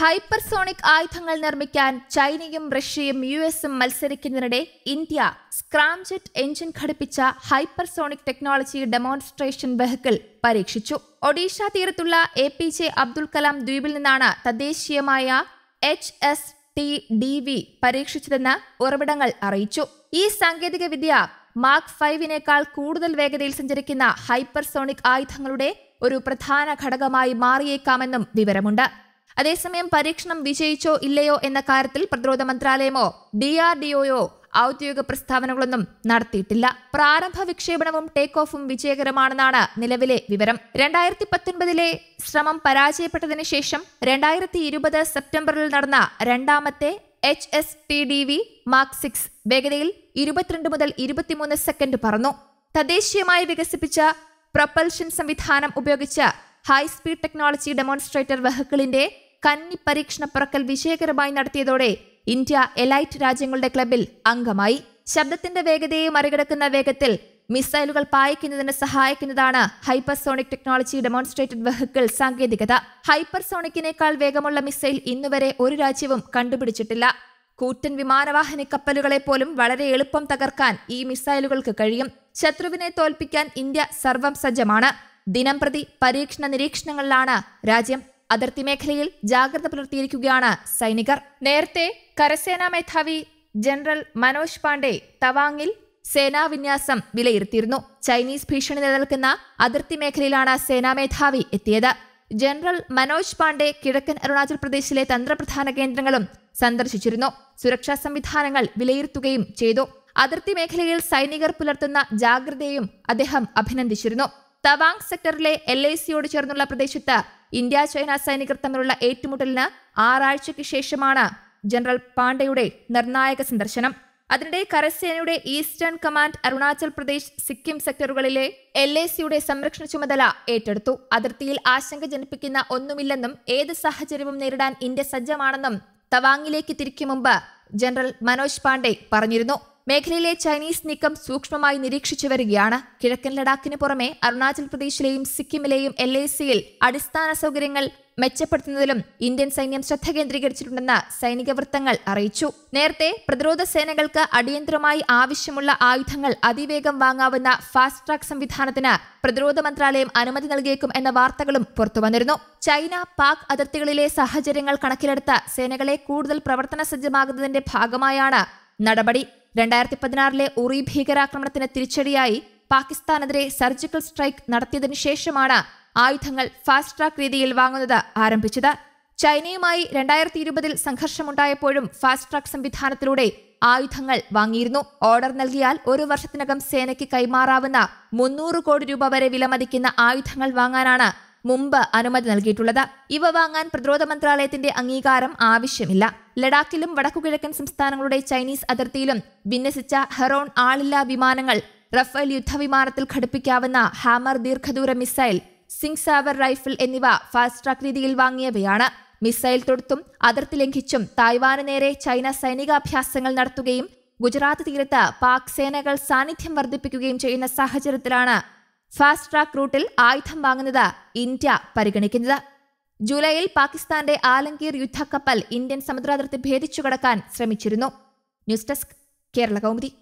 hypersonic ആയുധങ്ങൾ നിർമ്മിക്കാൻ ചൈനയും റഷ്യയും യു എസും മത്സരിക്കുന്നതിനിടെ ഇന്ത്യ സ്ക്രാംജെറ്റ് എഞ്ചിൻ ഘടിപ്പിച്ച ഹൈപ്പർസോണിക് ടെക്നോളജി ഡെമോൺസ്ട്രേഷൻ വെഹിക്കിൾ പരീക്ഷിച്ചു ഒഡീഷ തീരത്തുള്ള A P J Abdul Kalam ദ്വീപിൽ നിന്നാണ് തദ്ദേശീയമായ H S T D V പരീക്ഷിച്ചതെന്ന് ഉറവിടങ്ങൾ അറിയിച്ചു ഈ സാങ്കേതിക വിദ്യ മാർക്ക് ഫൈവിനേക്കാൾ കൂടുതൽ വേഗതയിൽ സഞ്ചരിക്കുന്ന ഹൈപ്പർസോണിക് ആയുധങ്ങളുടെ ഒരു പ്രധാന ഘടകമായി മാറിയേക്കാമെന്നും വിവരമുണ്ട് അതേസമയം പരീക്ഷണം വിജയിച്ചോ ഇല്ലയോ എന്ന കാര്യത്തിൽ പ്രതിരോധ മന്ത്രാലയമോ ഡി ആർ ഔദ്യോഗിക പ്രസ്താവനകളൊന്നും നടത്തിയിട്ടില്ല പ്രാരംഭ വിക്ഷേപണവും ടേക്ക് ഓഫും വിജയകരമാണെന്നാണ് നിലവിലെ വിവരം രണ്ടായിരത്തി പത്തൊൻപതിലെ ശ്രമം പരാജയപ്പെട്ടതിനു ശേഷം രണ്ടായിരത്തി ഇരുപത് സെപ്റ്റംബറിൽ നടന്ന രണ്ടാമത്തെ H S T D V മാർക്ക് സിക്സ് വേഗതയിൽ ഇരുപത്തിരണ്ട് മുതൽ ഇരുപത്തിമൂന്ന് സെക്കൻഡ് പറന്നു തദ്ദേശീയമായി വികസിപ്പിച്ച പ്രൊപ്പൽഷൻ സംവിധാനം ഉപയോഗിച്ച ഹൈസ്പീഡ് ടെക്നോളജി ഡെമോൺസ്ട്രേറ്റർ വെഹിക്കിളിന്റെ കന്നി പരീക്ഷണ പുറക്കൽ വിജയകരമായി നടത്തിയതോടെ ഇന്ത്യ എലൈറ്റ് രാജ്യങ്ങളുടെ ക്ലബിൽ അംഗമായി ശബ്ദത്തിന്റെ വേഗതയെ മറികടക്കുന്ന വേഗത്തിൽ മിസൈലുകൾ പായിക്കുന്നതിന് സഹായിക്കുന്നതാണ് ഹൈപ്പർസോണിക് ടെക്നോളജി ഡെമോൺസ്ട്രേറ്റഡ് വെഹിക്കിൾ സാങ്കേതികത ഹൈപ്പർസോണിക്കിനേക്കാൾ വേഗമുള്ള മിസൈൽ ഇന്നുവരെ ഒരു രാജ്യവും കണ്ടുപിടിച്ചിട്ടില്ല കൂറ്റൻ വിമാനവാഹിനി കപ്പലുകളെ പോലും വളരെ എളുപ്പം തകർക്കാൻ ഈ മിസൈലുകൾക്ക് കഴിയും ശത്രുവിനെ തോൽപ്പിക്കാൻ ഇന്ത്യ സർവം സജ്ജമാണ് ദിനംപ്രതി പരീക്ഷണ നിരീക്ഷണങ്ങളിലാണ് രാജ്യം അതിർത്തി മേഖലയിൽ ജാഗ്രത പുലർത്തിയിരിക്കുകയാണ് സൈനികർ നേരത്തെ കരസേനാ മേധാവി ജനറൽ മനോജ് പാണ്ഡെ തവാങ്ങിൽ സേനാ വിന്യാസം വിലയിരുത്തിയിരുന്നു ചൈനീസ് ഭീഷണി നിലനിൽക്കുന്ന അതിർത്തി മേഖലയിലാണ് സേനാ മേധാവി എത്തിയത് ജനറൽ മനോജ് പാണ്ഡെ കിഴക്കൻ അരുണാചൽ പ്രദേശിലെ തന്ത്രപ്രധാന കേന്ദ്രങ്ങളും സന്ദർശിച്ചിരുന്നു സുരക്ഷാ സംവിധാനങ്ങൾ വിലയിരുത്തുകയും ചെയ്തു അതിർത്തി മേഖലയിൽ സൈനികർ പുലർത്തുന്ന ജാഗ്രതയും അദ്ദേഹം അഭിനന്ദിച്ചിരുന്നു തവാങ് സെക്ടറിലെ എൽ ഐ സിയോട് ചേർന്നുള്ള പ്രദേശത്ത് ഇന്ത്യ ചൈന സൈനികർ തമ്മിലുള്ള ഏറ്റുമുട്ടലിന് ആറാഴ്ചയ്ക്ക് ശേഷമാണ് ജനറൽ പാണ്ഡെയുടെ നിർണായക സന്ദർശനം അതിനിടെ കരസേനയുടെ ഈസ്റ്റേൺ കമാൻഡ് അരുണാചൽ പ്രദേശ് സിക്കിം സെക്ടറുകളിലെ എൽ എ സിയുടെ സംരക്ഷണ ചുമതല ഏറ്റെടുത്തു അതിർത്തിയിൽ ആശങ്ക ജനിപ്പിക്കുന്ന ഒന്നുമില്ലെന്നും ഏത് സാഹചര്യവും നേരിടാൻ ഇന്ത്യ സജ്ജമാണെന്നും തവാങ്ങിലേക്ക് തിരിക്കും മുമ്പ് ജനറൽ മനോജ് പാണ്ഡെ പറഞ്ഞിരുന്നു മേഖലയിലെ ചൈനീസ് നീക്കം സൂക്ഷ്മമായി നിരീക്ഷിച്ചു വരികയാണ് കിഴക്കൻ ലഡാക്കിന് പുറമെ അരുണാചൽ പ്രദേശിലെയും സിക്കിമിലെയും എൽ ഐ സിയിൽ അടിസ്ഥാന സൗകര്യങ്ങൾ മെച്ചപ്പെടുത്തുന്നതിലും ഇന്ത്യൻ സൈന്യം ശ്രദ്ധ കേന്ദ്രീകരിച്ചിട്ടുണ്ടെന്ന് സൈനിക വൃത്തങ്ങൾ അറിയിച്ചു നേരത്തെ പ്രതിരോധ സേനകൾക്ക് അടിയന്തരമായി ആവശ്യമുള്ള ആയുധങ്ങൾ അതിവേഗം വാങ്ങാവുന്ന ഫാസ്റ്റ് ട്രാക്ക് സംവിധാനത്തിന് പ്രതിരോധ മന്ത്രാലയം അനുമതി നൽകിയേക്കും എന്ന വാർത്തകളും പുറത്തുവന്നിരുന്നു ചൈന പാക് അതിർത്തികളിലെ സാഹചര്യങ്ങൾ കണക്കിലെടുത്ത് സേനകളെ കൂടുതൽ പ്രവർത്തന സജ്ജമാകുന്നതിന്റെ ഭാഗമായാണ് നടപടി രണ്ടായിരത്തി പതിനാറിലെ ഉറി ഭീകരാക്രമണത്തിന് തിരിച്ചടിയായി പാകിസ്ഥാനെതിരെ സർജിക്കൽ സ്ട്രൈക്ക് നടത്തിയതിനു ശേഷമാണ് ആയുധങ്ങൾ ഫാസ്റ്റ് ട്രാക്ക് രീതിയിൽ വാങ്ങുന്നത് ആരംഭിച്ചത് ചൈനയുമായി രണ്ടായിരത്തി ഇരുപതിൽ സംഘർഷമുണ്ടായപ്പോഴും ഫാസ്റ്റ് ട്രാക്ക് സംവിധാനത്തിലൂടെ ആയുധങ്ങൾ വാങ്ങിയിരുന്നു ഓർഡർ നൽകിയാൽ ഒരു വർഷത്തിനകം സേനയ്ക്ക് കൈമാറാവുന്ന മുന്നൂറ് കോടി രൂപ വരെ വിലമതിക്കുന്ന ആയുധങ്ങൾ വാങ്ങാനാണ് മുമ്പ് അനുമതി നൽകിയിട്ടുള്ളത് ഇവ വാങ്ങാൻ പ്രതിരോധ മന്ത്രാലയത്തിന്റെ അംഗീകാരം ആവശ്യമില്ല ലഡാക്കിലും വടക്കുകിഴക്കൻ സംസ്ഥാനങ്ങളുടെ ചൈനീസ് അതിർത്തിയിലും വിന്യസിച്ച ഹെറോൺ ആളില്ലാ വിമാനങ്ങൾ റഫേൽ യുദ്ധവിമാനത്തിൽ ഘടിപ്പിക്കാവുന്ന ഹാമർ ദീർഘദൂര മിസൈൽ സിംഗ് സാവർ റൈഫിൾ എന്നിവ ഫാസ്റ്റ് ട്രാക്ക് രീതിയിൽ വാങ്ങിയവയാണ് മിസൈൽ തൊടുത്തും അതിർത്തി ലംഘിച്ചും തായ്വാന് നേരെ ചൈന സൈനികാഭ്യാസങ്ങൾ നടത്തുകയും ഗുജറാത്ത് തീരത്ത് പാക് സേനകൾ സാന്നിധ്യം വർദ്ധിപ്പിക്കുകയും ചെയ്യുന്ന സാഹചര്യത്തിലാണ് ഫാസ്റ്റ് ട്രാക്ക് റൂട്ടിൽ ആയുധം വാങ്ങുന്നത് ഇന്ത്യ പരിഗണിക്കുന്നത് ജൂലൈയിൽ പാകിസ്ഥാന്റെ ആലങ്കീർ യുദ്ധക്കപ്പൽ ഇന്ത്യൻ സമുദ്രാതിർത്തി ഭേദിച്ചു കടക്കാൻ ശ്രമിച്ചിരുന്നു ന്യൂസ് ഡെസ്ക് കേരള കൗമുദി